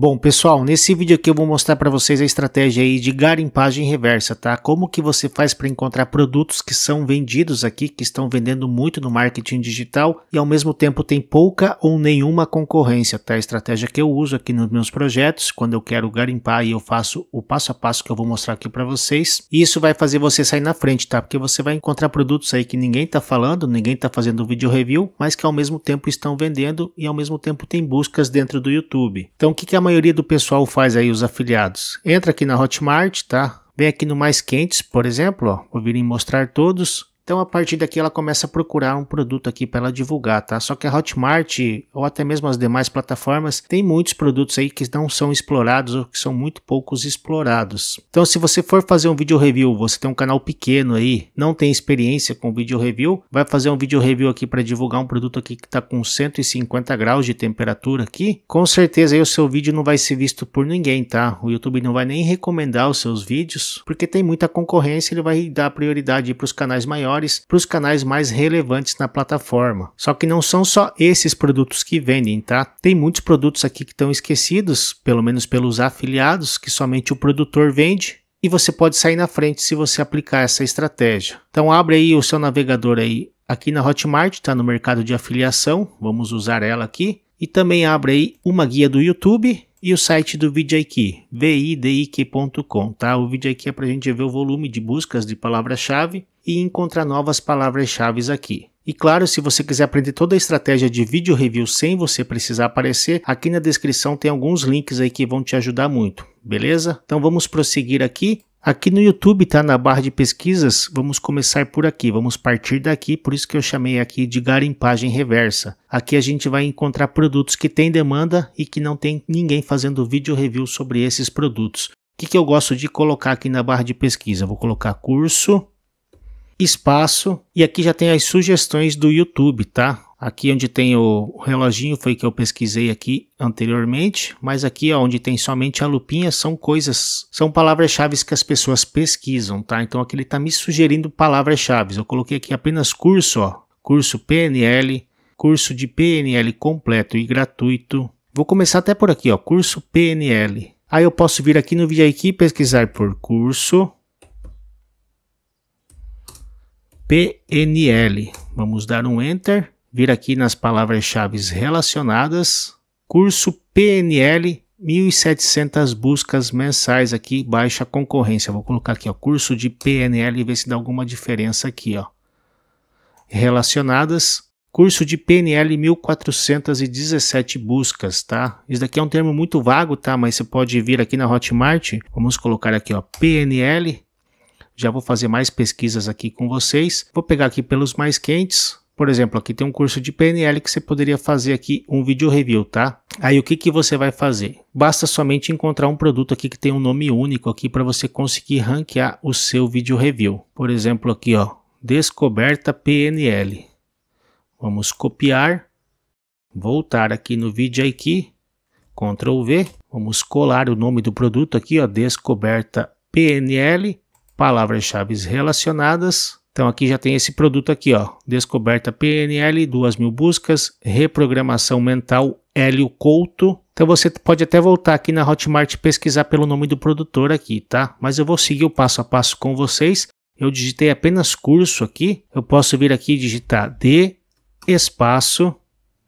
Bom, pessoal, nesse vídeo aqui eu vou mostrar para vocês a estratégia aí de garimpagem reversa, tá? Como que você faz para encontrar produtos que são vendidos aqui, que estão vendendo muito no marketing digital e ao mesmo tempo tem pouca ou nenhuma concorrência, tá? A estratégia que eu uso aqui nos meus projetos, quando eu quero garimpar e eu faço o passo a passo que eu vou mostrar aqui para vocês. E isso vai fazer você sair na frente, tá? Porque você vai encontrar produtos aí que ninguém tá falando, ninguém tá fazendo vídeo review, mas que ao mesmo tempo estão vendendo e ao mesmo tempo tem buscas dentro do YouTube. Então, o que que é a maioria do pessoal faz aí, os afiliados? Entra aqui na Hotmart, tá? Vem aqui no Mais Quentes, por exemplo, ó. Vou vir em mostrar todos. Então a partir daqui ela começa a procurar um produto aqui para ela divulgar, tá? Só que a Hotmart ou até mesmo as demais plataformas tem muitos produtos aí que não são explorados ou que são muito poucos explorados. Então se você for fazer um vídeo review, você tem um canal pequeno aí, não tem experiência com vídeo review, vai fazer um vídeo review aqui para divulgar um produto aqui que está com 150 graus de temperatura aqui, com certeza aí o seu vídeo não vai ser visto por ninguém, tá? O YouTube não vai nem recomendar os seus vídeos, porque tem muita concorrência, ele vai dar prioridade para os canais maiores menores para os canais mais relevantes na plataforma. Só que não são só esses produtos que vendem, tá? Tem muitos produtos aqui que estão esquecidos, pelo menos pelos afiliados, que somente o produtor vende e você pode sair na frente se você aplicar essa estratégia. Então abre aí o seu navegador aí aqui na Hotmart, está no mercado de afiliação, vamos usar ela aqui. E também abre aí uma guia do YouTube e o site do VidIQ, vidiq.com, tá? O VidIQ é para a gente ver o volume de buscas de palavras-chave e encontrar novas palavras-chave aqui. E claro, se você quiser aprender toda a estratégia de vídeo review sem você precisar aparecer, aqui na descrição tem alguns links aí que vão te ajudar muito, beleza? Então vamos prosseguir aqui Aqui no YouTube, tá? Na barra de pesquisas, vamos começar por aqui, vamos partir daqui, por isso que eu chamei aqui de garimpagem reversa. Aqui a gente vai encontrar produtos que tem demanda e que não tem ninguém fazendo vídeo review sobre esses produtos. O que, que eu gosto de colocar aqui na barra de pesquisa? Vou colocar curso, espaço e aqui já tem as sugestões do YouTube, tá? Aqui onde tem o reloginho foi que eu pesquisei aqui anteriormente, mas aqui ó, onde tem somente a lupinha são coisas, são palavras-chave que as pessoas pesquisam, tá? Então aqui ele está me sugerindo palavras-chave. Eu coloquei aqui apenas curso, ó, curso PNL, curso de PNL completo e gratuito. Vou começar até por aqui, ó, curso PNL. Aí eu posso vir aqui no VIQ e pesquisar por curso PNL. Vamos dar um Enter vir aqui nas palavras-chave relacionadas, curso PNL, 1.700 buscas mensais aqui, baixa concorrência. Vou colocar aqui, ó, curso de PNL e ver se dá alguma diferença aqui, ó. Relacionadas, curso de PNL, 1.417 buscas, tá? Isso daqui é um termo muito vago, tá? Mas você pode vir aqui na Hotmart, vamos colocar aqui, ó, PNL. Já vou fazer mais pesquisas aqui com vocês. Vou pegar aqui pelos mais quentes, por exemplo, aqui tem um curso de PNL que você poderia fazer aqui um vídeo review, tá? Aí o que, que você vai fazer? Basta somente encontrar um produto aqui que tem um nome único aqui para você conseguir ranquear o seu vídeo review. Por exemplo, aqui ó, descoberta PNL. Vamos copiar, voltar aqui no vídeo aqui, Ctrl V, vamos colar o nome do produto aqui ó, descoberta PNL, palavras-chave relacionadas, então aqui já tem esse produto aqui, ó, descoberta PNL, 2 mil buscas, reprogramação mental Hélio Couto. Então você pode até voltar aqui na Hotmart e pesquisar pelo nome do produtor aqui, tá? Mas eu vou seguir o passo a passo com vocês. Eu digitei apenas curso aqui. Eu posso vir aqui e digitar D espaço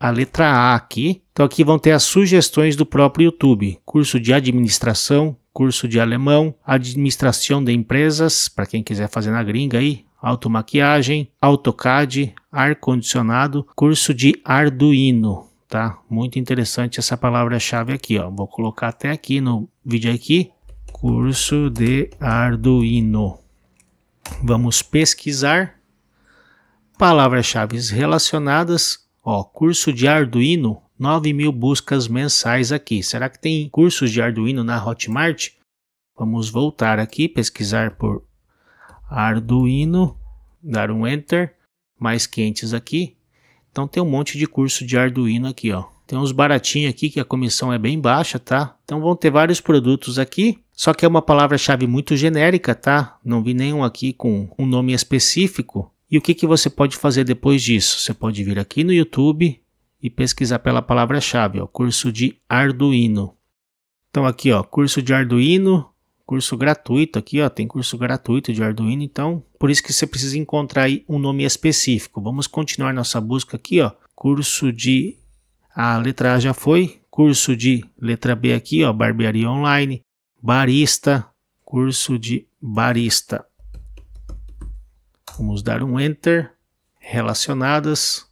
a letra A aqui. Então aqui vão ter as sugestões do próprio YouTube. Curso de administração, curso de alemão, administração de empresas, para quem quiser fazer na gringa aí, automaquiagem, AutoCAD, ar-condicionado, curso de Arduino, tá? Muito interessante essa palavra-chave aqui, ó. Vou colocar até aqui no vídeo aqui, curso de Arduino. Vamos pesquisar palavras-chave relacionadas, ó, curso de Arduino, 9 mil buscas mensais aqui. Será que tem cursos de Arduino na Hotmart? Vamos voltar aqui, pesquisar por Arduino dar um enter, mais quentes aqui. Então tem um monte de curso de Arduino aqui, ó. Tem uns baratinhos aqui que a comissão é bem baixa, tá? Então vão ter vários produtos aqui, só que é uma palavra-chave muito genérica, tá? Não vi nenhum aqui com um nome específico. E o que, que você pode fazer depois disso? Você pode vir aqui no YouTube e pesquisar pela palavra-chave, ó, curso de Arduino. Então aqui, ó, curso de Arduino, curso gratuito aqui, ó, tem curso gratuito de Arduino, então por isso que você precisa encontrar aí um nome específico. Vamos continuar nossa busca aqui, ó, curso de a letra A já foi, curso de letra B aqui, ó, barbearia online, barista, curso de barista. Vamos dar um enter, relacionadas,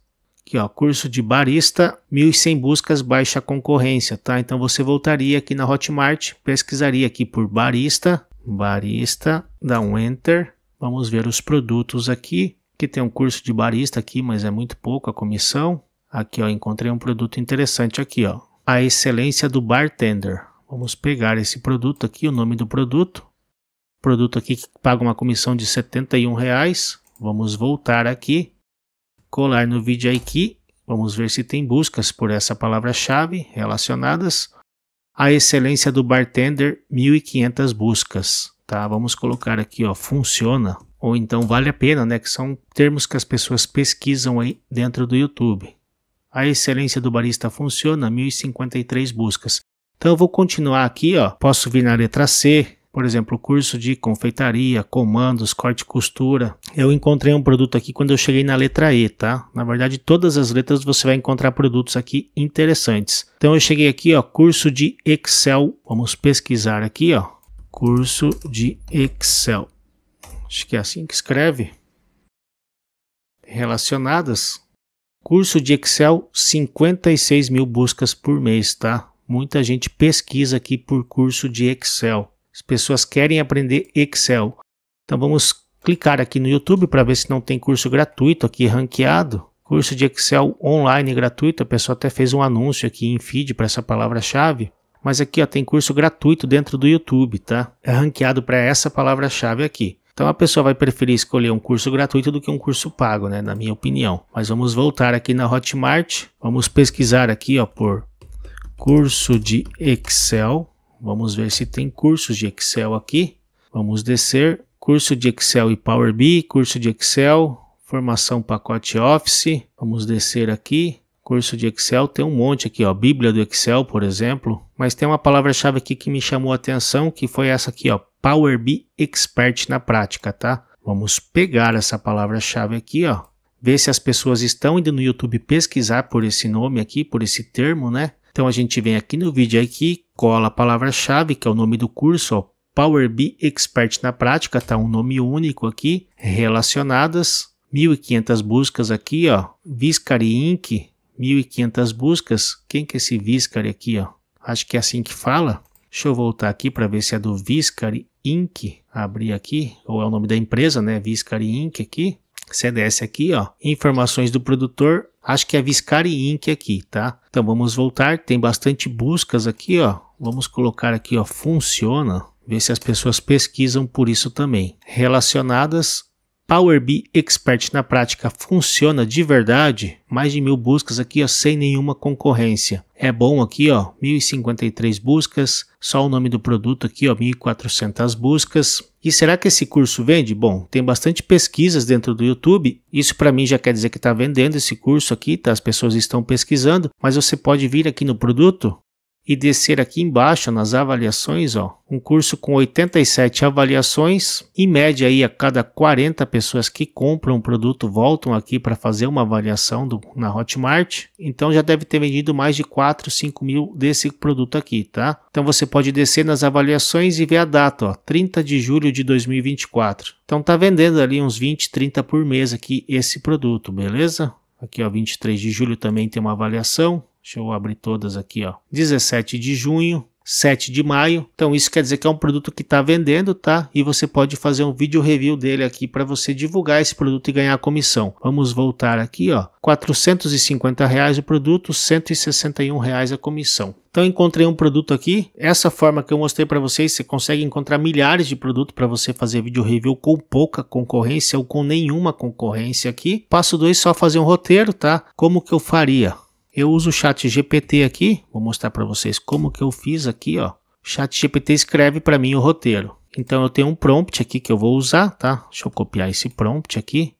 Aqui, ó, curso de barista, 1.100 buscas, baixa concorrência, tá? Então você voltaria aqui na Hotmart, pesquisaria aqui por barista, barista, dá um enter. Vamos ver os produtos aqui, que tem um curso de barista aqui, mas é muito pouco a comissão. Aqui, ó, encontrei um produto interessante aqui, ó. A excelência do bartender. Vamos pegar esse produto aqui, o nome do produto. Produto aqui que paga uma comissão de R$ 71. Reais. Vamos voltar aqui colar no vídeo aqui. Vamos ver se tem buscas por essa palavra-chave relacionadas. A excelência do bartender, 1500 buscas, tá? Vamos colocar aqui, ó, funciona ou então vale a pena, né, que são termos que as pessoas pesquisam aí dentro do YouTube. A excelência do barista funciona, 1053 buscas. Então eu vou continuar aqui, ó. Posso vir na letra C, por exemplo, curso de confeitaria, comandos, corte e costura. Eu encontrei um produto aqui quando eu cheguei na letra E, tá? Na verdade, todas as letras você vai encontrar produtos aqui interessantes. Então eu cheguei aqui, ó, curso de Excel. Vamos pesquisar aqui, ó, curso de Excel. Acho que é assim que escreve. Relacionadas. Curso de Excel, 56 mil buscas por mês, tá? Muita gente pesquisa aqui por curso de Excel. As pessoas querem aprender Excel. Então vamos clicar aqui no YouTube para ver se não tem curso gratuito aqui ranqueado. Curso de Excel online gratuito. A pessoa até fez um anúncio aqui em feed para essa palavra-chave. Mas aqui ó, tem curso gratuito dentro do YouTube, tá? É ranqueado para essa palavra-chave aqui. Então a pessoa vai preferir escolher um curso gratuito do que um curso pago, né? Na minha opinião. Mas vamos voltar aqui na Hotmart. Vamos pesquisar aqui ó, por curso de Excel. Vamos ver se tem cursos de Excel aqui. Vamos descer, curso de Excel e Power BI, curso de Excel, formação pacote Office. Vamos descer aqui, curso de Excel, tem um monte aqui, ó, Bíblia do Excel, por exemplo. Mas tem uma palavra-chave aqui que me chamou a atenção, que foi essa aqui, ó, Power BI Expert na prática, tá? Vamos pegar essa palavra-chave aqui, ó, ver se as pessoas estão indo no YouTube pesquisar por esse nome aqui, por esse termo, né? Então a gente vem aqui no vídeo aqui, cola a palavra-chave, que é o nome do curso, ó, Power BI Expert na prática, tá um nome único aqui, relacionadas, 1500 buscas aqui, ó, Viscari Inc, 1500 buscas. Quem que é esse Viscari aqui, ó? Acho que é assim que fala. Deixa eu voltar aqui para ver se é do Viscari Inc. Abrir aqui, ou é o nome da empresa, né? Viscari Inc aqui. Você desce aqui, ó, informações do produtor, acho que é Viscari Inc aqui, tá? Então vamos voltar, tem bastante buscas aqui, ó. Vamos colocar aqui, ó, funciona, ver se as pessoas pesquisam por isso também. Relacionadas Power BI Expert na prática funciona de verdade? Mais de mil buscas aqui ó, sem nenhuma concorrência. É bom aqui, ó, 1053 buscas, só o nome do produto aqui, ó, 1400 buscas. E será que esse curso vende? Bom, tem bastante pesquisas dentro do YouTube. Isso para mim já quer dizer que está vendendo esse curso aqui, tá? As pessoas estão pesquisando, mas você pode vir aqui no produto e descer aqui embaixo nas avaliações, ó, um curso com 87 avaliações, em média aí a cada 40 pessoas que compram um produto voltam aqui para fazer uma avaliação do, na Hotmart, então já deve ter vendido mais de 4, 5 mil desse produto aqui, tá? Então você pode descer nas avaliações e ver a data, ó, 30 de julho de 2024. Então tá vendendo ali uns 20, 30 por mês aqui esse produto, beleza? Aqui ó, 23 de julho também tem uma avaliação, Deixa eu abrir todas aqui, ó. 17 de junho, 7 de maio. Então isso quer dizer que é um produto que está vendendo, tá? E você pode fazer um vídeo review dele aqui para você divulgar esse produto e ganhar comissão. Vamos voltar aqui, ó. 450 reais o produto, 161 reais a comissão. Então encontrei um produto aqui. Essa forma que eu mostrei para vocês, você consegue encontrar milhares de produtos para você fazer vídeo review com pouca concorrência ou com nenhuma concorrência aqui. Passo 2, só fazer um roteiro, tá? Como que eu faria? Eu uso o chat GPT aqui, vou mostrar para vocês como que eu fiz aqui, ó. chat GPT escreve para mim o roteiro. Então eu tenho um prompt aqui que eu vou usar, tá? Deixa eu copiar esse prompt aqui.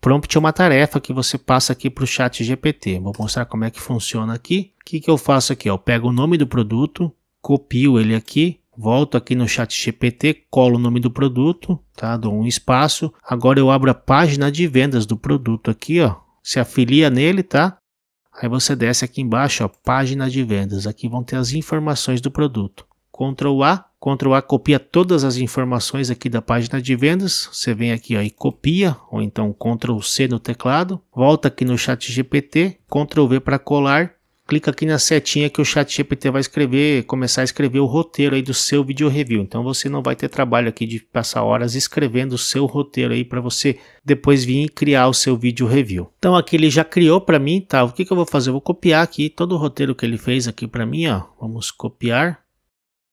Prompt é uma tarefa que você passa aqui para o chat GPT. Vou mostrar como é que funciona aqui. O que, que eu faço aqui? Eu pego o nome do produto, copio ele aqui, volto aqui no chat GPT, colo o nome do produto, tá? dou um espaço. Agora eu abro a página de vendas do produto aqui, ó. se afilia nele, tá? Aí você desce aqui embaixo, ó, página de vendas. Aqui vão ter as informações do produto. Ctrl A, Ctrl A copia todas as informações aqui da página de vendas. Você vem aqui ó, e copia, ou então Ctrl C no teclado. Volta aqui no chat GPT, Ctrl V para colar clica aqui na setinha que o ChatGPT vai escrever, começar a escrever o roteiro aí do seu vídeo review. Então você não vai ter trabalho aqui de passar horas escrevendo o seu roteiro aí para você depois vir e criar o seu vídeo review. Então aqui ele já criou para mim, tá? O que, que eu vou fazer? Eu vou copiar aqui todo o roteiro que ele fez aqui para mim, ó. Vamos copiar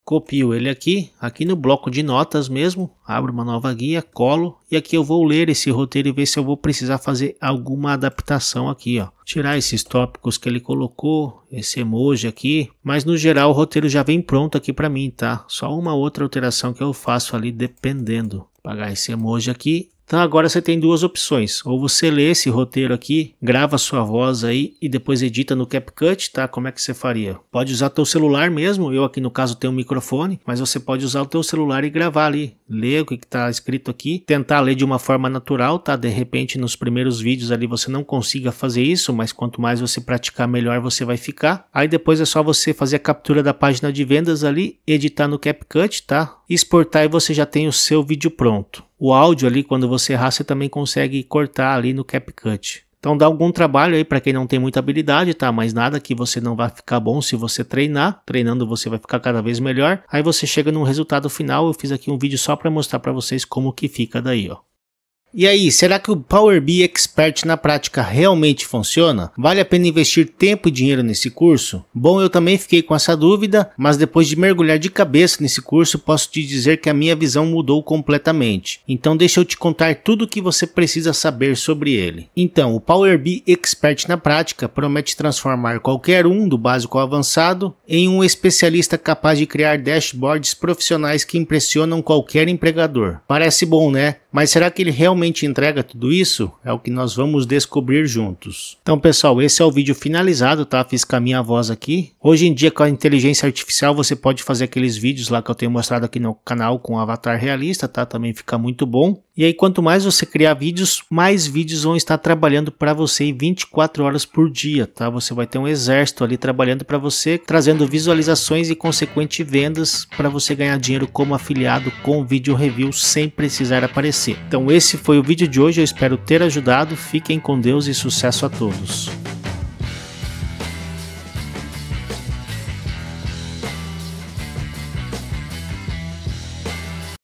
copio ele aqui, aqui no bloco de notas mesmo, abro uma nova guia, colo e aqui eu vou ler esse roteiro e ver se eu vou precisar fazer alguma adaptação aqui, ó. Tirar esses tópicos que ele colocou, esse emoji aqui, mas no geral o roteiro já vem pronto aqui para mim, tá? Só uma outra alteração que eu faço ali dependendo. Apagar esse emoji aqui então agora você tem duas opções. Ou você lê esse roteiro aqui, grava sua voz aí e depois edita no CapCut, tá? Como é que você faria? Pode usar teu celular mesmo. Eu aqui no caso tenho um microfone, mas você pode usar o teu celular e gravar ali ler o que está escrito aqui, tentar ler de uma forma natural, tá? De repente nos primeiros vídeos ali você não consiga fazer isso, mas quanto mais você praticar, melhor você vai ficar. Aí depois é só você fazer a captura da página de vendas ali, editar no CapCut, tá? Exportar e você já tem o seu vídeo pronto. O áudio ali, quando você errar, você também consegue cortar ali no CapCut. Então dá algum trabalho aí para quem não tem muita habilidade, tá? Mas nada que você não vai ficar bom se você treinar. Treinando você vai ficar cada vez melhor. Aí você chega num resultado final. Eu fiz aqui um vídeo só para mostrar para vocês como que fica daí, ó. E aí, será que o Power BI Expert na prática realmente funciona? Vale a pena investir tempo e dinheiro nesse curso? Bom, eu também fiquei com essa dúvida, mas depois de mergulhar de cabeça nesse curso, posso te dizer que a minha visão mudou completamente. Então deixa eu te contar tudo o que você precisa saber sobre ele. Então, o Power BI Expert na prática promete transformar qualquer um do básico ao avançado em um especialista capaz de criar dashboards profissionais que impressionam qualquer empregador. Parece bom, né? Mas será que ele realmente entrega tudo isso? É o que nós vamos descobrir juntos. Então pessoal, esse é o vídeo finalizado, tá? Fiz com a minha voz aqui. Hoje em dia com a inteligência artificial você pode fazer aqueles vídeos lá que eu tenho mostrado aqui no canal com avatar realista, tá? Também fica muito bom. E aí, quanto mais você criar vídeos, mais vídeos vão estar trabalhando para você 24 horas por dia, tá? Você vai ter um exército ali trabalhando para você, trazendo visualizações e consequente vendas para você ganhar dinheiro como afiliado com vídeo review sem precisar aparecer. Então, esse foi o vídeo de hoje. Eu espero ter ajudado. Fiquem com Deus e sucesso a todos.